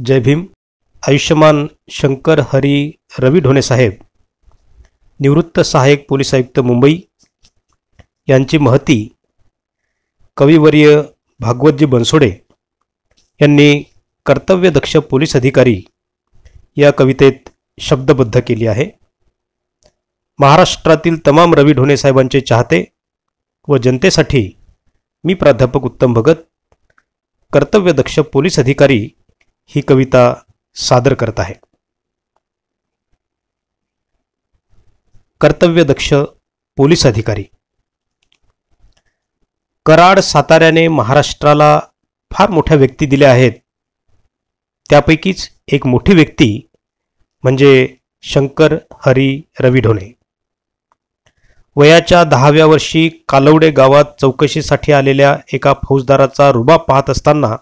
जय भीम आयुष्यमान शंकर हरी रवी ढोणे साहेब निवृत्त सहाय्यक पोलीस आयुक्त मुंबई यांची महती कविवर्य भागवतजी बनसोडे यांनी कर्तव्यदक्ष पोलीस अधिकारी या कवितेत शब्दबद्ध केली आहे महाराष्ट्रातील तमाम रवी ढोणे साहेबांचे चाहते व जनतेसाठी मी प्राध्यापक उत्तम भगत कर्तव्यदक्ष पोलीस अधिकारी ही कविता सादर करत आहे कर्तव्यदक्ष पोलीस अधिकारी कराड साताऱ्याने महाराष्ट्राला फार मोठ्या व्यक्ती दिल्या आहेत त्यापैकीच एक मोठी व्यक्ती म्हणजे शंकर हरी रवी ढोणे वयाच्या दहाव्या वर्षी कालवडे गावात चौकशीसाठी आलेल्या एका फौजदाराचा रुबा पाहत असताना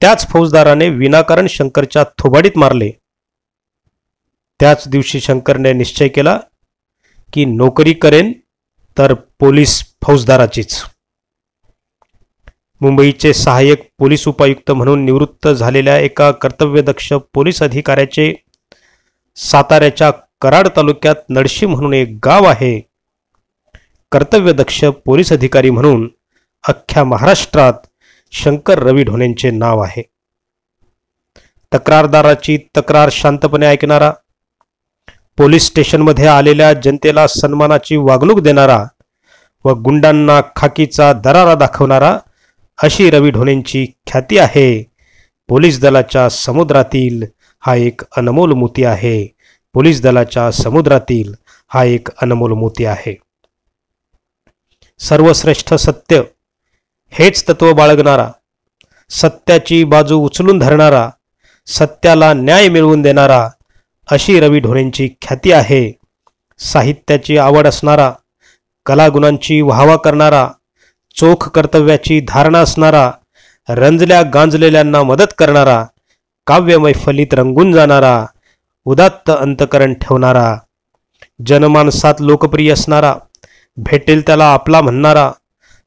त्याच फौजदाराने विनाकारण शंकरच्या थोबाडीत मारले त्याच दिवशी शंकरने निश्चय केला की नोकरी करेन तर पोलीस फौजदाराचीच मुंबईचे सहाय्यक पोलीस उपायुक्त म्हणून निवृत्त झालेल्या एका कर्तव्यदक्ष पोलीस अधिकाऱ्याचे साताऱ्याच्या कराड तालुक्यात नडशी म्हणून एक गाव आहे कर्तव्यदक्ष पोलीस अधिकारी म्हणून अख्ख्या महाराष्ट्रात शंकर रवी ढोणेंचे नाव आहे तक्रारदाराची तक्रार शांतपणे ऐकणारा पोलीस स्टेशनमध्ये आलेल्या जनतेला सन्मानाची वागणूक देणारा व गुंडांना खाकीचा दरारा दाखवणारा अशी रवी ढोणेंची ख्याती आहे पोलीस दलाच्या समुद्रातील हा एक अनमोल मोती आहे पोलीस दलाच्या समुद्रातील हा एक अनमोल मोती आहे सर्वश्रेष्ठ सत्य हेच तत्व बाळगणारा सत्याची बाजू उचलून धरणारा सत्याला न्याय मिळवून देणारा अशी रवी ढोरेंची ख्याती आहे साहित्याची आवड असणारा कलागुणांची वाहवा करणारा चोख कर्तव्याची धारणा असणारा रंजल्या गांजलेल्यांना मदत करणारा काव्यमैफलीत रंगून जाणारा उदात्त अंतकरण ठेवणारा जनमानसात लोकप्रिय असणारा भेटेल त्याला आपला म्हणणारा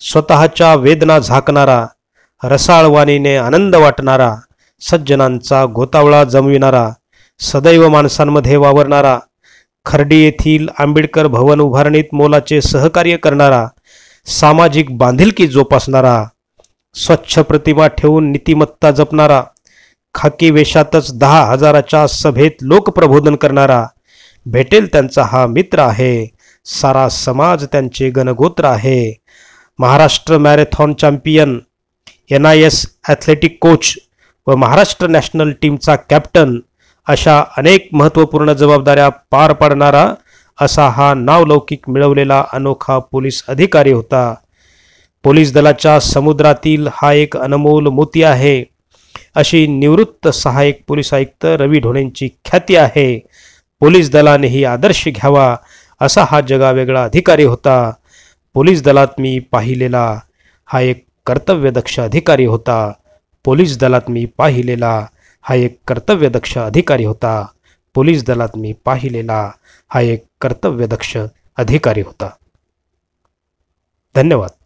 स्वतःच्या वेदना झाकणारा रसाळवाणीने आनंद वाटणारा सज्जनांचा गोतावळा जमविणारा सदैव माणसांमध्ये वावरणारा खर्डी येथील आंबेडकर भवन उभारणीत मोलाचे सहकार्य करणारा सामाजिक बांधिलकी जोपासणारा स्वच्छ प्रतिमा ठेवून नीतिमत्ता जपणारा खाकी वेशातच दहा हजाराच्या सभेत लोकप्रबोधन करणारा भेटेल त्यांचा हा मित्र आहे सारा समाज त्यांचे गणगोत्र आहे Maharashtra marathon champion N I S athletic coach व महाराष्ट्र नॅशनल टीमचा कॅप्टन अशा अनेक महत्त्वपूर्ण जबाबदाऱ्या पार पाडणारा असा हा नावलौकिक मिळवलेला अनोखा पोलीस अधिकारी होता पोलीस दलाच्या समुद्रातील हा एक अनमोल मोती आहे अशी निवृत्त सहायक पोलीस आयुक्त रवी ढोणेंची ख्याती आहे पोलीस दलानेही आदर्श घ्यावा असा हा जगावेगळा अधिकारी होता पोलीस दलात मी पाहिलेला हा एक कर्तव्यदक्ष अधिकारी होता पोलीस दलात मी पाहिलेला हा एक कर्तव्यदक्ष अधिकारी होता पोलीस दलात मी पाहिलेला हा एक कर्तव्यदक्ष अधिकारी होता धन्यवाद